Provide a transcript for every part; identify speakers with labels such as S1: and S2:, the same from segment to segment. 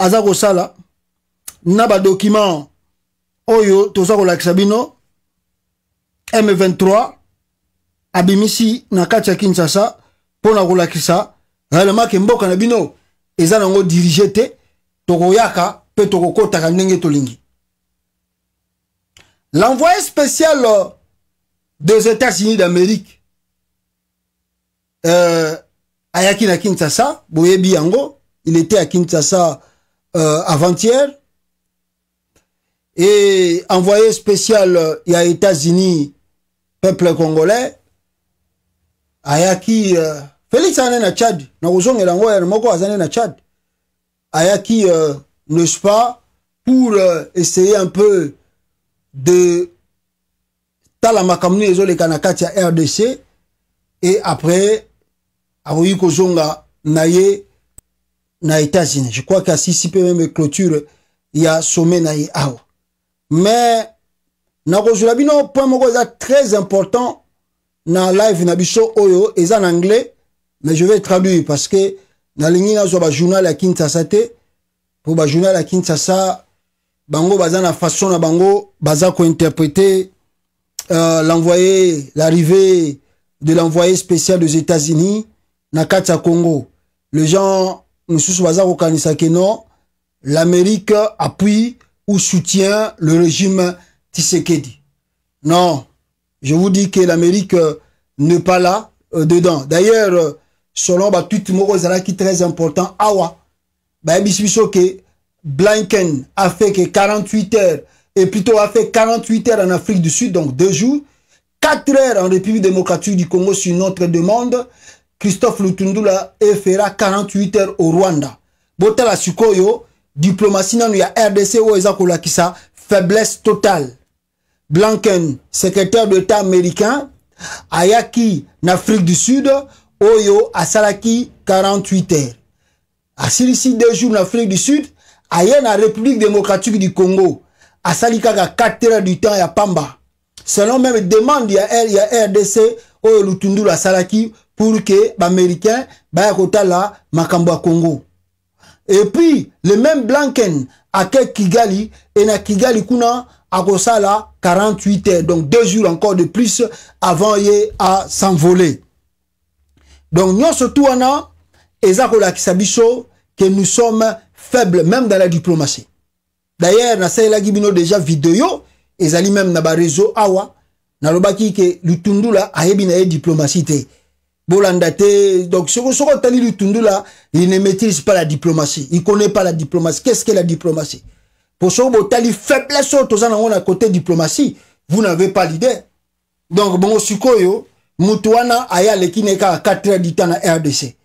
S1: aza kosala na badokima oyo toza kolakisa bino m23 abimisi na kati ya kinshasa mpo na kolakisa réellement ke mboka na bino eza nango dirige te tokoyaka mpe tokokɔtaka ndenge tolingi l'envoyé spécial des états-unis d'amérique euh, ayaki na kinshasa boyebi yango il était ya kinshasa euh, avant-hier. Et envoyé spécial euh, ya États-Unis, peuple congolais, ayaki euh, Félix ané na Tchad, na kozongela ngo ya moko azane na Tchad. Ayaki euh, n'est-ce pas pour euh, essayer un peu de tala makambo ezoleka na kati ya RDC et après akoki kozonga na ye na États-Unis. Je crois qu'asisi mpe même clôture ya sommet na ye awa mais nakozwela bino point moko eza très important na live na biso oyo eza na anglais mais je vais traduire parce que nalingi nazwa bajournal ya kinshasa te mpo bajournal ya kinshasa bango baza na façon na bango baza kointerprete euh, l'envoyé l'arrivée de l'envoyé spécial des états-unis na kati ya congo les gens mosusu baza kokanisa ke non l'amérique appuie ou soutient le régime Tshisekedi non je vous dis que l'amérique n'est pas là euh, dedans d'ailleurs selon batwit moko ezalaki très important awa bayebisi biso ke blinken a fait que 48 heures et plutôt a fait 48 heures en afrique du sud donc deux jours 4 heures en république démocratique du congo sur notre demande christophe lutundula efera 48 heures au rwanda botala sikoyo diplomasi nanu ya rdc oyo eza kolakisa faiblesse totale blanken secrétaire d'état américain ayaki na afrique du sud oyo asalaki 48 heures asilisi deux jours na afrique du sud aye na république démocratique du congo asali kaka 4 heures du temps ya pamba selon même demande ya, ya rdc oyo lutundulu asalaki pour ke baaméricain baya kotala makambo ya congo epuis le même blanken ake kigali e na kigali kuna akosala 48 heures donc deux jours encore de plus avant ye asenvoler donc nyonso tu wana eza kolakisa biso que nous sommes faibles même dans la diplomatie d'ailleurs nasalelaki bino déjà video ezali même na bareseau awa nalobaki ke lutundula ayebi na ye diplomasi te bolanda te donc soko soko otali lutundula il ne maîtrise pas la diplomatie il connaît pas la diplomatie qu'est-ce que la diplomatie po soko botali faiblesse oyo toza nango na côté diplomatie vous n'avez pas l'idée donc bongo sikoyo moto wana aye aleki na ye kaka 4 heures du temps na rdc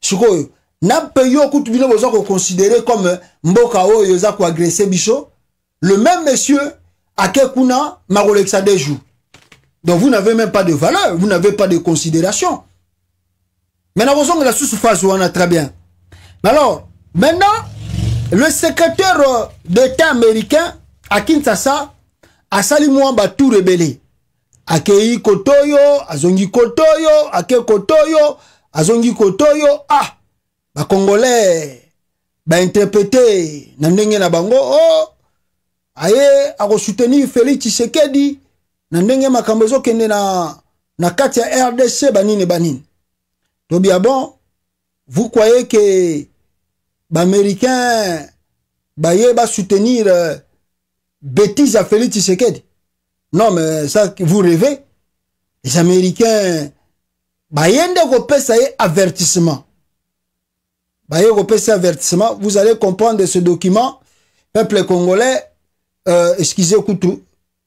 S1: sikoyo na pays oyo kutu bino boza koconsidere comme mboka oyo eza koagrese biso le même monsieur ake kuna makolekisa de jour Donc vous n'avez même pas de valeur, vous n'avez pas de considération. Maintenant, vous la sous-phase on a très bien. Alors, maintenant, le secrétaire euh, d'État américain à Kinshasa a salimouamba tout rébellé. Akei Kotoyo, Azongi Kotoyo, Akei Kotoyo, Azongi Kotoyo, ah, le Congolais, ba interprété, na ndenge na bango, oh, aye, a soutenir Félix Tshisekedi, na ndenge makambo ezokende na, na kati ya rdc banini banini tobia bon vous croyez ke baaméricain baye basoutenir euh, bétise ya félix tshisekedi non mais ça vous rêvez les américains baye nde kopesa ye avertissement baye kopesa avertissement vous allez comprendre ce document peuple congolais euh, excusez kutu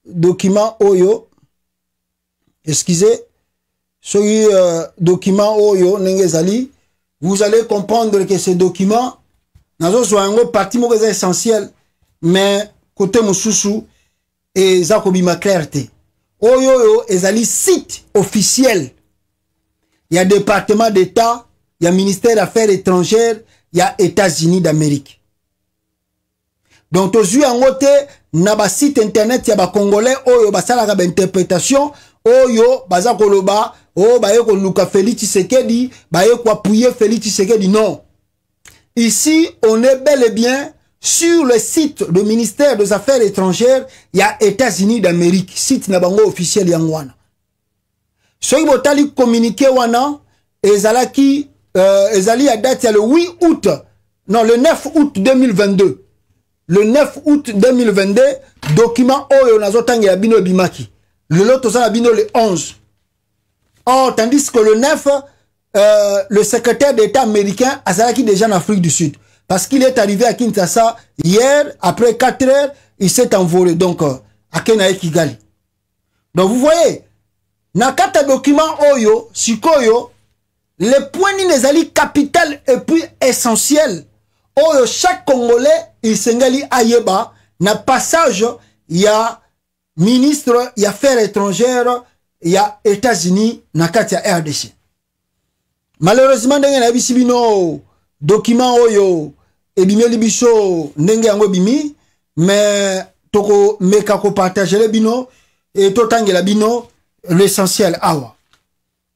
S1: document oyo excusez soki euh, document oyo ndenge ezali vous allez comprendre que ce document nazozwa yango parti moko eza essentiel mais kote mosusu eza kobima claire te oyo oyo ezali site officiel ya département d'état ya ministère d'affaires étrangères ya états-unis d'amérique donc tozwi yango te na ba site internet ya ba congolais oyo basalaka ba interprétation oyo baza koloba oyo oh, baye koluka Félix Tshisekedi baye koappuyer Félix Tshisekedi non ici on est bel et bien sur le site du ministère des affaires étrangères y a États-Unis d'Amérique site na bango officiel yango wana soyi botali communiqué wana ezalaki euh, ezali ya date ya le 8 août non le 9 août 2022 le 9 août 2022 document oyo nazotangela bino ebimaki lelo tozala bino le 11 or tandis que le 9 euh, le secrétaire d'état américain azalaki déjà en afrique du sud parce qu'il est arrivé à kinshasa hier après 4 heures il s'est envolé donc euh, ake na ye kigali donc vous voyez na kati ya document oyo sikoyo le point nini ezali capital et puis essentiel oyo chaque congolais esengeli ayeba na passage ya ministre ya affaires étrangère ya états-unis na kati ya rdc malheureusement ndenge nayebisi bino document oyo ebimeli biso ndenge yango ebimi me tokomeka kopartagele bino e totangela bino l'essentiel awa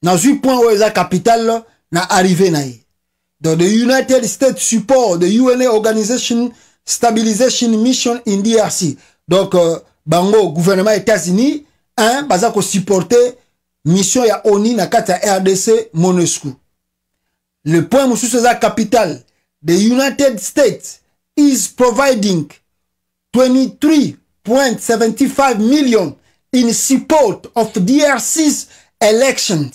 S1: nazwi point oyo eza capital na arrivé na ye donc the united states support the una organization stabilization mission in DRC donc euh, bango gouvernement États-Unis hein baza ko supporter mission ya ONU na kati ya RDC MONUSCO le point mosusu eza capital the United States is providing 23.75 million in support of DRC's elections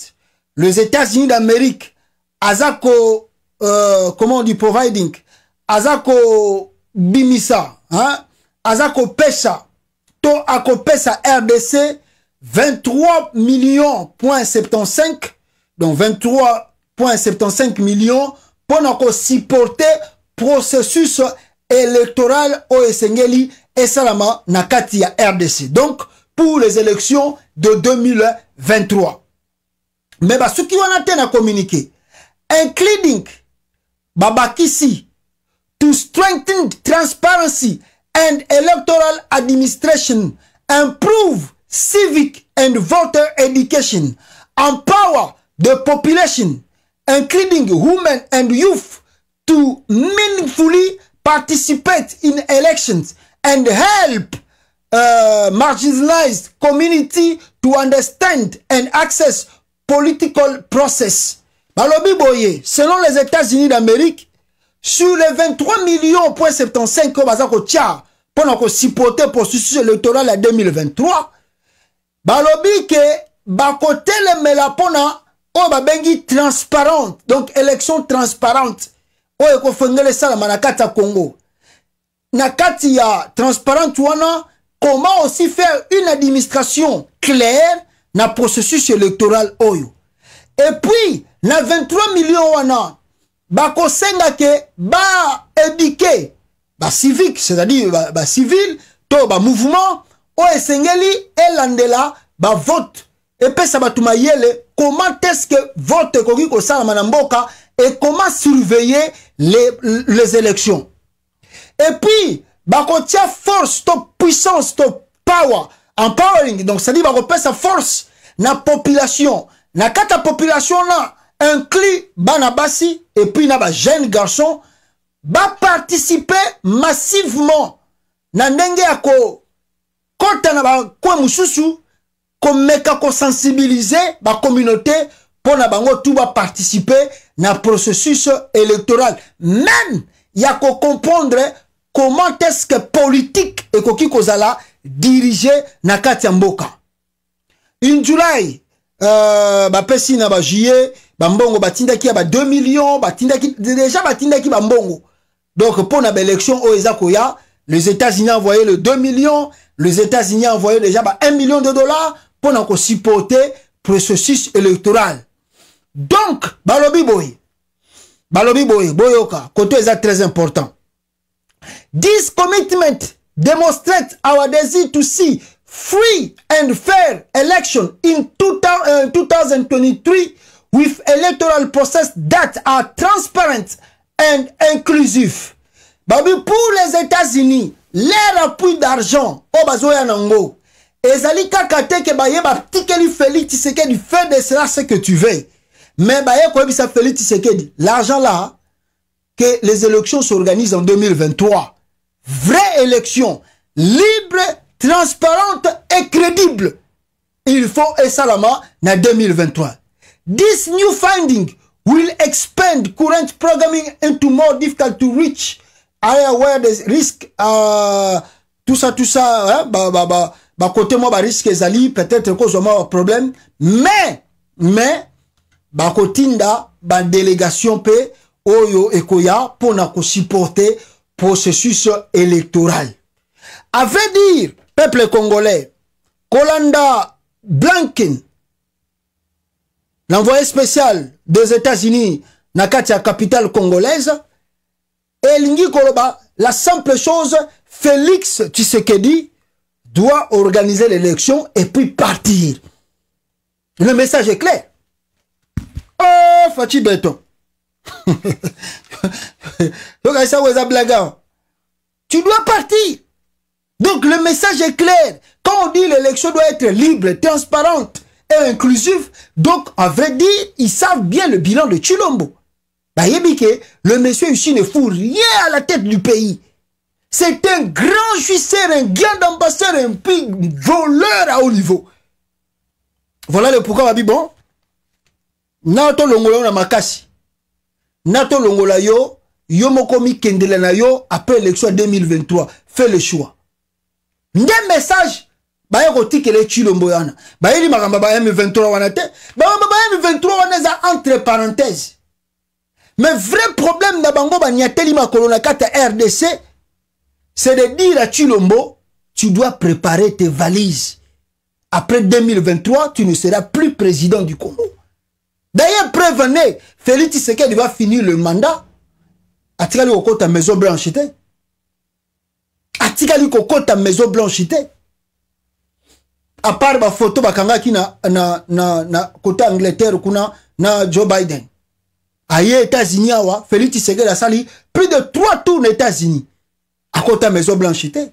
S1: les États-Unis d'Amérique aza ko euh, comment on dit providing aza ko bimisa hein? aza kopesa to akopesa rdc 23 millions point 75 donc 23.75 millions mpona kosupporte processus électoral oyo esengeli esalama na kati ya rdc donc pour les élections de 2023 me basuki wana te na communiqué including babakisi to strengthen transparency and electoral administration, improve civic and voter education, empower the population, including women and youth, to meaningfully participate in elections and help uh, marginalized community to understand and access political process. Balobi Boye, selon les États-Unis d'Amérique, sur les 23 millions point 75 oyo baza kotia mpona kosipote processus électoral ya 2023 balobi ke bakotelemela mpona oyo babengi transparente donc élection transparente oyo ekofengela esalama na kati ya congo na kati ya transparente wana comment aussi faire une administration claire na processus électoral oyo et puis na 23 millions wana bakosenga ke baedike bacivique c'est-à-dire bacivile ba to bamouvement oyo esengeli elandela bavote epesa bato mayele comment est-ce que vote ekoki kosalama na mboka ekoma surveiller les, les élections et puis bakotia force to puissance to power empowering donc c'est-à-dire bakopesa force na population na kati ya population na inclus bana basi et puis na bajeune garçon baparticipe massivement na ndenge ya kokɔta na bakwe mosusu komeka kosensibilize bacommunauté mpo na bango tu baparticipe na processus électoral même ya kocomprendre comment est-ce que politique ekoki kozala dirige na kati ya mboka injulai euh, bapesi na bajuillet bambongo batindaki ba 2 millions batindaki déjà ki bambongo donc pour na baélection oyo oh, eza koya les états-unis envoyé le 2 millions les états-unis envoyé déjà ba 1 million de dollars pour supporter supporter processus électoral donc balobi boy, balobi boy, boyoka koto eza très important this commitment demonstrate our desire to see free and fair election in 2023 with electoral process that are transparent and inclusive babi pour les états-unis leur appui d'argent oyo oh, bazoya nango ezali kaka te ke baye batikeli félix tisekedi fait de cela ce que tu veux mais baye koyebisa félix tisekedi l'argent là que les élections s'organisent en 2023 vraie élection libre transparente et crédible il faut esalama na 2023 This new finding will expand current programming into more difficult to reach area where the risk uh, tout ça tout ça hein, bah, bah, bah, bah côté moi bah risque ezali peut-être cause moi problème mais mais bah kotinda bah délégation pe oyo ekoya pona ko supporter processus électoral avait dire peuple congolais kolanda blanken l'envoyé spécial des États-Unis Nakatia, capitale congolaise et l'ingi koloba la simple chose Félix dit, doit organiser l'élection et puis partir. Le message est clair. Oh, Fatih blague. tu dois partir. Donc le message est clair. Quand on dit l'élection doit être libre, transparente, et inclusif. Donc, on veut dire, ils savent bien le bilan de Chilombo. Bah, le monsieur ici ne fout rien à la tête du pays. C'est un grand jouisseur, un grand ambassadeur, un voleur à haut niveau. Voilà le pourquoi ma bon. Nato longola na makasi. Nato longola yo, yo yo après l'élection 2023. Fais le choix. Ndé message baya kotikela ecilombo wana bayeli makamba ba m23 wana te a ba m23 wana za entre parenthèses. mais vrai problème na bango Ba makolo na rdc c'est de dire à Chilombo, tu dois préparer tes valises. Après 2023, tu ne seras plus président du Congo. D'ailleurs, prévenez, Félix Tshisekedi va finir le mandat. Atikali kokota maison blanche te. Atikali kokota maison blanche a part bafoto bakangaki na, na, na, na kota angleterre kuna na joe biden aye états-unis awa félix tshisekedi asali plus de trois tours na états-unis akota maison blanche te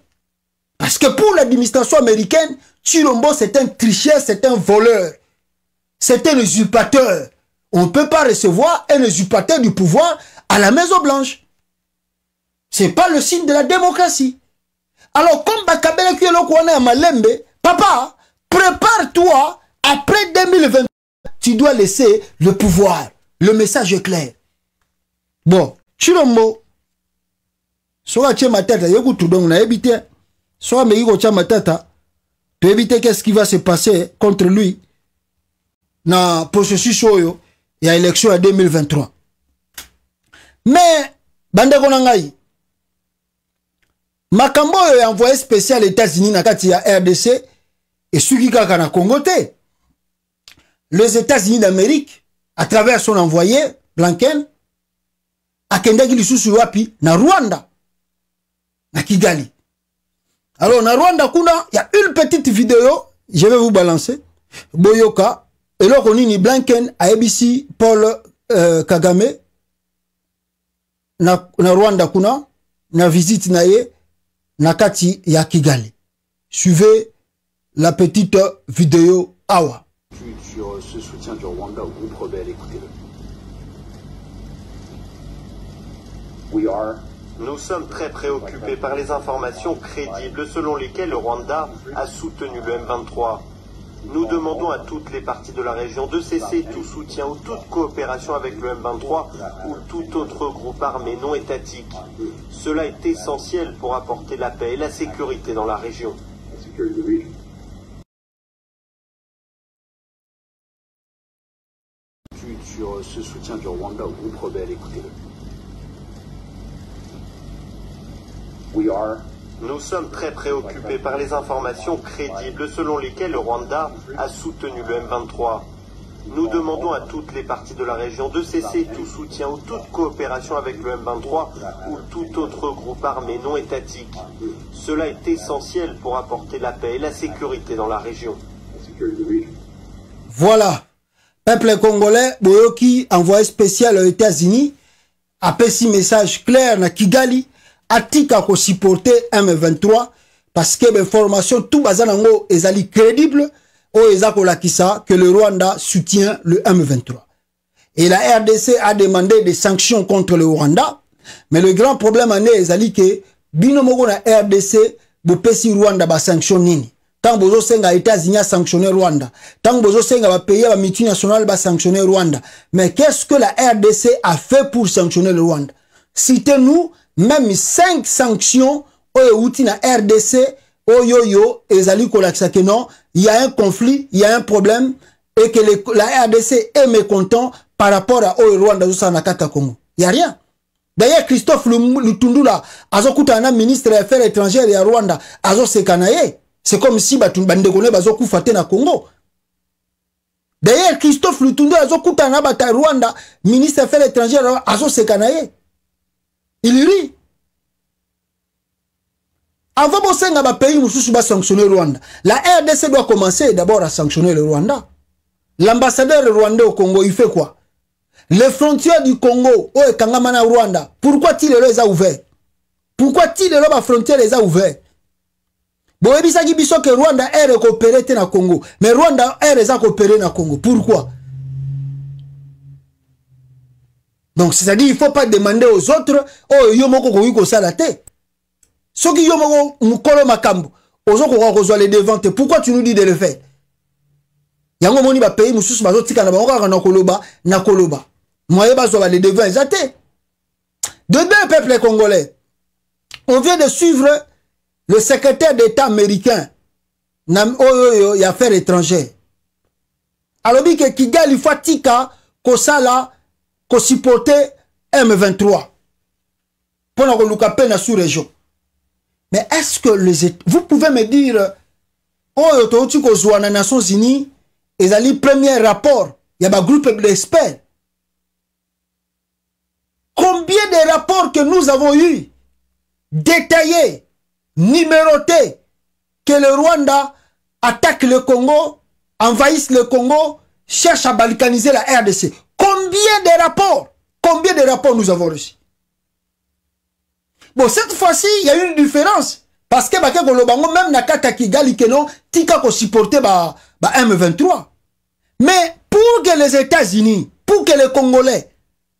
S1: parce que pour l'administration américaine tulombo c'est un tricheur c'est un voleur c'est un usurpateur on ne peut pas recevoir un usurpateur du pouvoir à la maison blanche c'est pas le signe de la démocratie alors comme bakabelaki eloko wana ya malembe papa Prépare-toi, après 2023, tu dois laisser le pouvoir. Le message est clair. Bon, tu mot. soit tu tête, yoku tout donc na ebite, soit me ma matata, tu éviter qu'est-ce qui va se passer contre lui dans le processus oyo y a élection à 2023. Mais, bande ma Macambo a envoyé spécial États-Unis dans la ya RDC, esuki kaka na congo te les états-unis d'amérique à travers son envoyé blanken akendaki lisusu wapi na rwanda na kigali alors na rwanda kuna ya une petite vidéo je vais vous balancer boyoka eloko nini blanken ayebisi paul euh, kagame na, na rwanda kuna na visite na ye na kati ya kigali suivez la petite vidéo euh, au Nous sommes très préoccupés par les informations crédibles selon lesquelles le Rwanda a soutenu le M23. Nous demandons à toutes les parties de la région de cesser tout soutien ou toute coopération avec le M23 ou tout autre groupe armé non étatique. Cela est essentiel pour apporter la paix et la sécurité dans la région. Euh, ce soutien du Rwanda au groupe rebelle. Écoutez-le. Nous sommes très préoccupés par les informations crédibles selon lesquelles le Rwanda a soutenu le M23. Nous demandons à toutes les parties de la région de cesser tout soutien ou toute coopération avec le M23 ou tout autre groupe armé non étatique. Cela est essentiel pour apporter la paix et la sécurité dans la région. Voilà, peuple congolais boyoki envoyé spécial aux états-unis apesi message clair na kigali atika kosupporte m23 parce que bainformation tout baza nango ezali crédible oyo eza kolakisa que le rwanda soutient le m23 et la rdc a demandé des sanctions contre le rwanda mais le grand problème ane ezali ke bino moko na rdc bopesi rwanda basanction nini ntango bozosenga états-unis asanctionne rwanda ntango bozosenga bapays ya bamultinationale basanctionne rwanda mais qu'est-ce que la rdc a fait pour sanctionner le rwanda citez nous même 5 sanctions oyo euti na rdc oyo yo ezali kolakisa ke non il y a un conflit il y a un problème et que le, la rdc est mécontent par rapport à oyo rwanda azosala na kati ya congo y a rien d'ailleurs christophe lutundula azokutana na ministre ya affaires étrangères ya rwanda azoseka na ye c'est comme si bato bandeko na bazokufa te na congo d'ailleurs christophe Lutunde, azokutana na ba rwanda ministre affaires étrangères a na il rit. avant pays bapays sanctionner le rwanda la rdc doit commencer d'abord à sanctionner le rwanda l'ambassadeur rwandais au congo il fait quoi les frontières du congo au oh, kangamana rwanda pourquoi tire-t-il les as ouvert pourquoi ti frontière les a ouvert boyebisaki biso ke rwanda air ekopere te na congo mais rwanda air eza kopere na congo pourquoi donc c'est-à-dire il faut pas demander aux autres oyo oh, yo moko okoki kosala te soki yo moko mokolo makambo ozokoka kozwa le devant te pourquoi tu nous dis de le faire yango omoni bapays mosusu bazotika na bango kaka na koloba na koloba moye bazwa bale devant eza te de deux peuple congolais on vient de suivre le secrétaire d'État américain oyo ya affaires étrangères alobi ke kigali fo atika kosala kosupporte m23 mpo na koluka mpe na sous région mais est-ce que les vous pouvez me dire oyo touti kozwa na nations unies ezali premier rapport ya bagroupe d'experts combien de rapports que nous avons eu détaillés numéroté que le Rwanda attaque le Congo, envahisse le Congo, cherche à balkaniser la RDC. Combien de rapports Combien de rapports nous avons reçus Bon, cette fois-ci, il y a une différence. Parce que bah, même Nakata Kigali qui Tika ko supporter bah, M23. Mais pour que les États-Unis, pour que les Congolais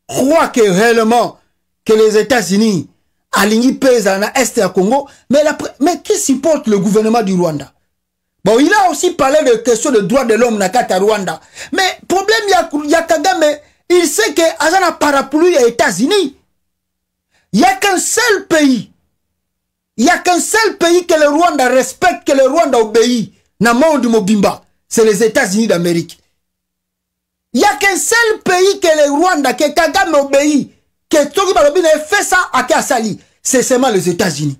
S1: croient que réellement que les États-Unis à à na congo mais, mais qui supporte le gouvernement du rwanda bon il a aussi parlé de questions de droits de l'homme na cas rwanda mais problème kagame il sait que Azana parapluie aux états-unis il n'y a qu'un seul pays il n'y a qu'un seul pays que le rwanda respecte que le rwanda obéit na monde mobimba c'est les états-unis d'amérique il n'y a qu'un seul pays que le rwanda que kagame obéit ke soki balobi na ye fesa ake asali c'est seulement les états-unis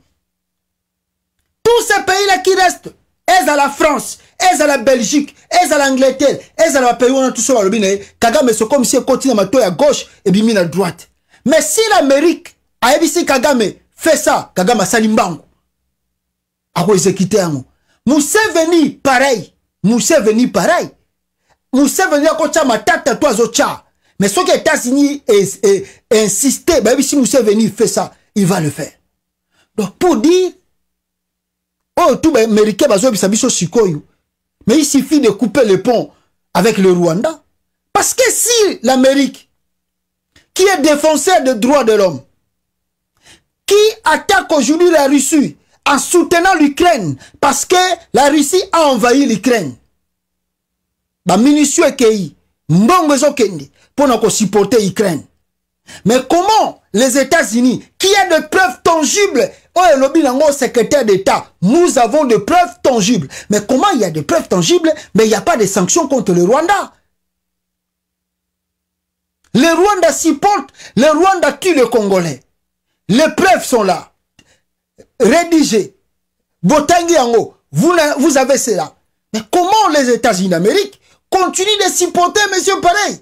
S1: tous ces pays là qui restent ezala france ezala belgique ezala angleterre ezala bapays wana tuso balobi na ye kagame sokomisi ekoti na mato ya gauche ebimi na droite mais si l'amérique ayebisi kagame fesa kagame asali mbangu akoexekite yango museveni pareil museveni pareil museveni akotya matata to azotya Mais ce qui États-Unis ben si nous sommes venus, fait ça, il va le faire. Donc, pour dire, oh, tout les Américains, ben, mais il suffit de couper le pont avec le Rwanda. Parce que si l'Amérique, qui est défenseur des droits de l'homme, qui attaque aujourd'hui la Russie en soutenant l'Ukraine, parce que la Russie a envahi l'Ukraine, ben, encore supporter ukraine mais comment les états-unis qui a de preuves tangibles Oh, secrétaire d'état nous avons des preuves tangibles mais comment il y a des preuves tangibles mais il n'y a pas de sanctions contre le rwanda le rwanda supporte le rwanda tue le congolais les preuves sont là rédigées vous, vous avez cela mais comment les états-unis d'amérique continuent de supporter monsieur pareil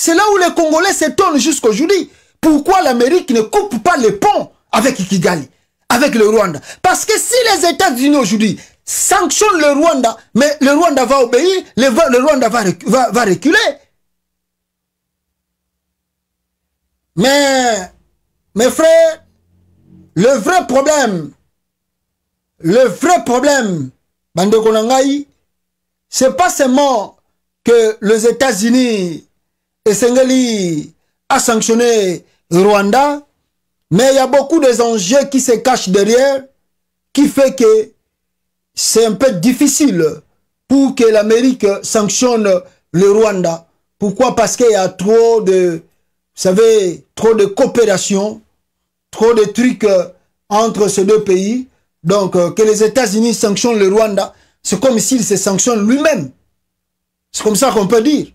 S1: c'est là où les Congolais s'étonnent jusqu'aujourd'hui. Pourquoi l'Amérique ne coupe pas les ponts avec Kigali, avec le Rwanda Parce que si les États-Unis aujourd'hui sanctionnent le Rwanda, mais le Rwanda va obéir, le, Rwanda va, reculer. Mais, mes frères, le vrai problème, le vrai problème, Bande c'est pas seulement que les États-Unis Sengali a sanctionné le Rwanda, mais il y a beaucoup des qui se cachent derrière, qui fait que c'est un peu difficile pour que l'Amérique sanctionne le Rwanda. Pourquoi Parce qu'il y a trop de, savez, trop de coopération, trop de trucs euh, entre ces deux pays. Donc, euh, que les États-Unis sanctionnent le Rwanda, c'est comme s'il se sanctionne lui-même. C'est comme ça qu'on peut dire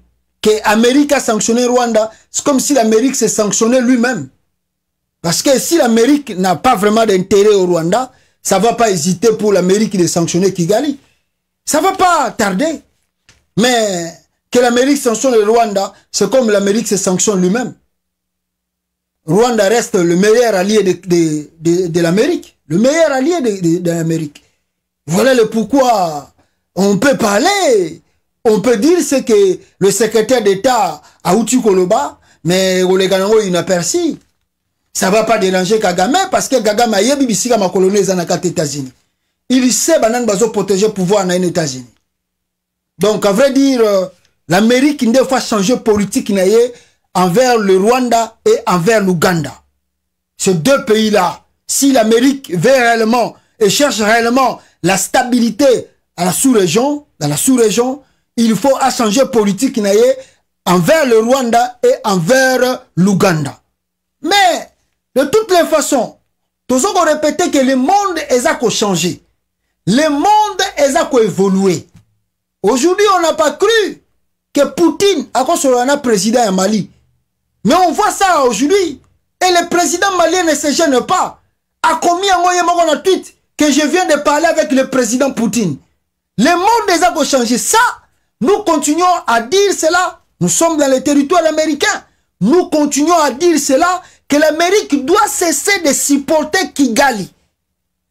S1: que l'Amérique a sanctionné Rwanda, c'est comme si l'Amérique s'est sanctionnée lui-même. Parce que si l'Amérique n'a pas vraiment d'intérêt au Rwanda, ça ne va pas hésiter pour l'Amérique de sanctionner Kigali. Ça ne va pas tarder. Mais que l'Amérique sanctionne le Rwanda, c'est comme l'Amérique se sanctionne lui-même. Rwanda reste le meilleur allié de, de l'Amérique. Le meilleur allié de, l'Amérique. Voilà le pourquoi on peut parler on peut dire c'est que le secrétaire d'État à Koloba, mais il n'a perçu. Ça va pas déranger Kagame parce que Kagame a eu bisika ma colonie zanakate États-Unis. Il sait que bazo protéger pouvoir en États-Unis. Donc, à vrai dire, l'Amérique une fois changé changer politique envers le Rwanda et envers l'Ouganda. Ces deux pays-là, si l'Amérique veut réellement et cherche réellement la stabilité à la sous-région, dans la sous-région, il faut changer politique envers le Rwanda et envers l'Ouganda. Mais de toutes les façons, toujours avons répéter que le monde a à changer. Le monde est à évoluer. Aujourd'hui, on n'a pas cru que Poutine a un président à Mali. Mais on voit ça aujourd'hui. Et le président malien ne se gêne pas. A commis un tweet que je viens de parler avec le président Poutine. Le monde est à changer. Ça, nous continuons à dire cela. Nous sommes dans le territoire américain. Nous continuons à dire cela, que l'Amérique doit cesser de supporter Kigali.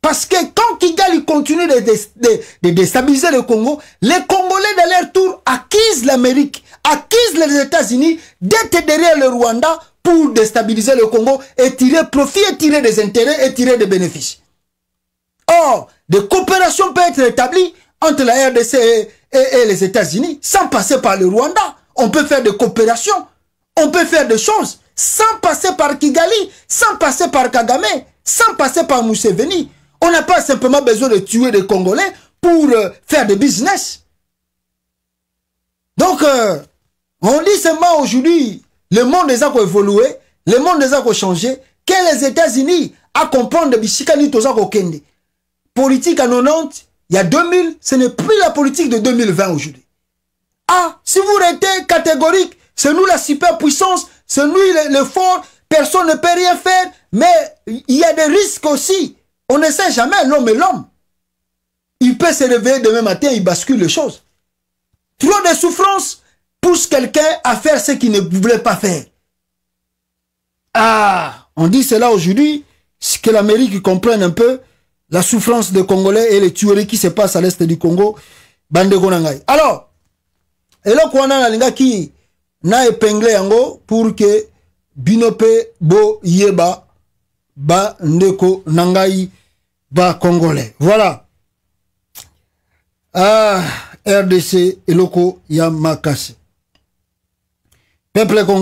S1: Parce que quand Kigali continue de, déstabiliser le Congo, les Congolais de leur tour acquisent l'Amérique, acquisent les États-Unis, d'être derrière le Rwanda pour déstabiliser le Congo et tirer profit, et tirer des intérêts, et tirer des bénéfices. Or, des coopérations peuvent être établies entre la RDC et et, les États-Unis sans passer par le Rwanda. On peut faire des coopérations, on peut faire des choses sans passer par Kigali, sans passer par Kagame, sans passer par Museveni. On n'a pas simplement besoin de tuer des Congolais pour euh, faire des business. Donc, euh, on dit seulement aujourd'hui, le monde des a évolué, le monde des a changé, que les États-Unis à comprendre de Tozako Politique à il y a 2000, ce n'est plus la politique de 2020 aujourd'hui. Ah, si vous restez catégorique, c'est nous la superpuissance, c'est nous le, fort, personne ne peut rien faire, mais il y a des risques aussi. On ne sait jamais, l'homme est l'homme. Il peut se réveiller demain matin, il bascule les choses. Trop de souffrances pousse quelqu'un à faire ce qu'il ne voulait pas faire. Ah, on dit cela aujourd'hui, ce que l'Amérique comprenne un peu, la souffrance des Congolais et les tueries qui se passent à l'est du Congo. Bande Nangai. Alors, et là, on a qui na épinglé pour que binope bo yeba ba ndeko nangai ba congolais. Voilà. Ah, RDC et ya makasi. Peuple congolais.